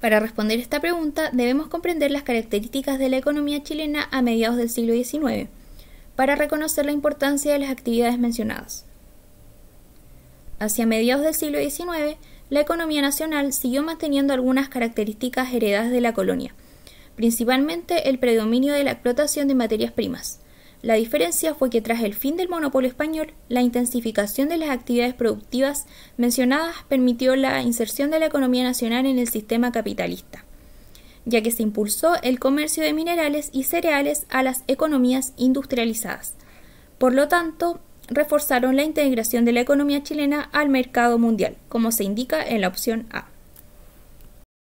Para responder esta pregunta debemos comprender las características de la economía chilena a mediados del siglo XIX, para reconocer la importancia de las actividades mencionadas. Hacia mediados del siglo XIX, la economía nacional siguió manteniendo algunas características heredadas de la colonia, principalmente el predominio de la explotación de materias primas, la diferencia fue que tras el fin del monopolio español, la intensificación de las actividades productivas mencionadas permitió la inserción de la economía nacional en el sistema capitalista, ya que se impulsó el comercio de minerales y cereales a las economías industrializadas. Por lo tanto, reforzaron la integración de la economía chilena al mercado mundial, como se indica en la opción A.